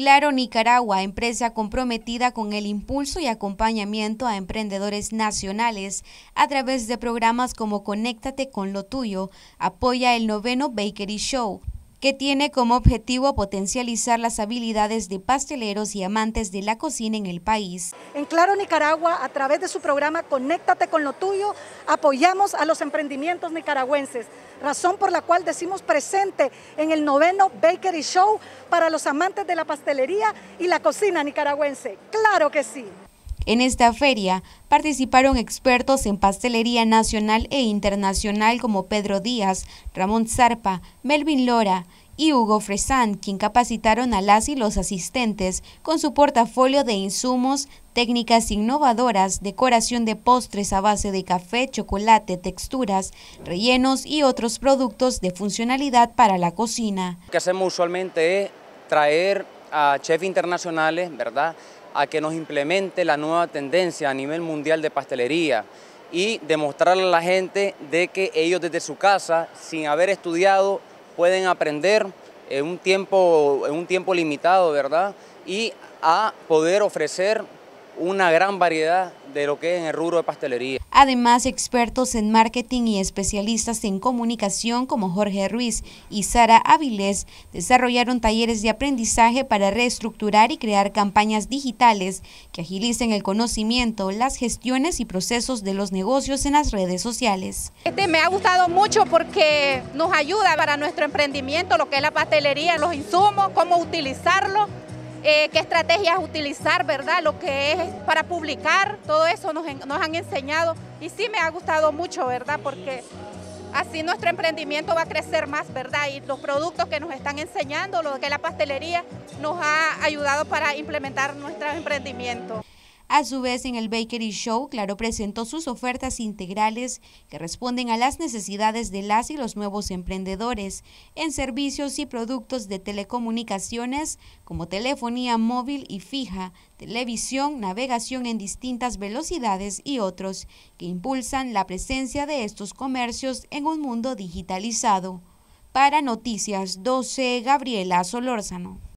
Claro Nicaragua, empresa comprometida con el impulso y acompañamiento a emprendedores nacionales a través de programas como Conéctate con lo tuyo, apoya el noveno Bakery Show, que tiene como objetivo potencializar las habilidades de pasteleros y amantes de la cocina en el país. En Claro Nicaragua, a través de su programa Conéctate con lo tuyo, apoyamos a los emprendimientos nicaragüenses, razón por la cual decimos presente en el noveno Bakery Show para los amantes de la pastelería y la cocina nicaragüense. Claro que sí. En esta feria participaron expertos en pastelería nacional e internacional como Pedro Díaz, Ramón Zarpa, Melvin Lora y Hugo Fresán, quien capacitaron a las y los asistentes con su portafolio de insumos, técnicas innovadoras, decoración de postres a base de café, chocolate, texturas, rellenos y otros productos de funcionalidad para la cocina. Lo que hacemos usualmente es traer a chefs internacionales, ¿verdad?, a que nos implemente la nueva tendencia a nivel mundial de pastelería y demostrarle a la gente de que ellos desde su casa, sin haber estudiado, pueden aprender en un tiempo, en un tiempo limitado, ¿verdad? Y a poder ofrecer una gran variedad de lo que es en el rubro de pastelería. Además, expertos en marketing y especialistas en comunicación como Jorge Ruiz y Sara Avilés desarrollaron talleres de aprendizaje para reestructurar y crear campañas digitales que agilicen el conocimiento, las gestiones y procesos de los negocios en las redes sociales. Este me ha gustado mucho porque nos ayuda para nuestro emprendimiento, lo que es la pastelería, los insumos, cómo utilizarlo eh, qué estrategias utilizar, ¿verdad? Lo que es para publicar, todo eso nos, han enseñado y sí me ha gustado mucho, ¿verdad? Porque así nuestro emprendimiento va a crecer más, ¿verdad? Y los productos que nos están enseñando, lo que la pastelería, nos ha ayudado para implementar nuestro emprendimiento. A su vez, en el Bakery Show, Claro presentó sus ofertas integrales que responden a las necesidades de las y los nuevos emprendedores en servicios y productos de telecomunicaciones como telefonía móvil y fija, televisión, navegación en distintas velocidades y otros, que impulsan la presencia de estos comercios en un mundo digitalizado. Para Noticias 12, Gabriela Solórzano.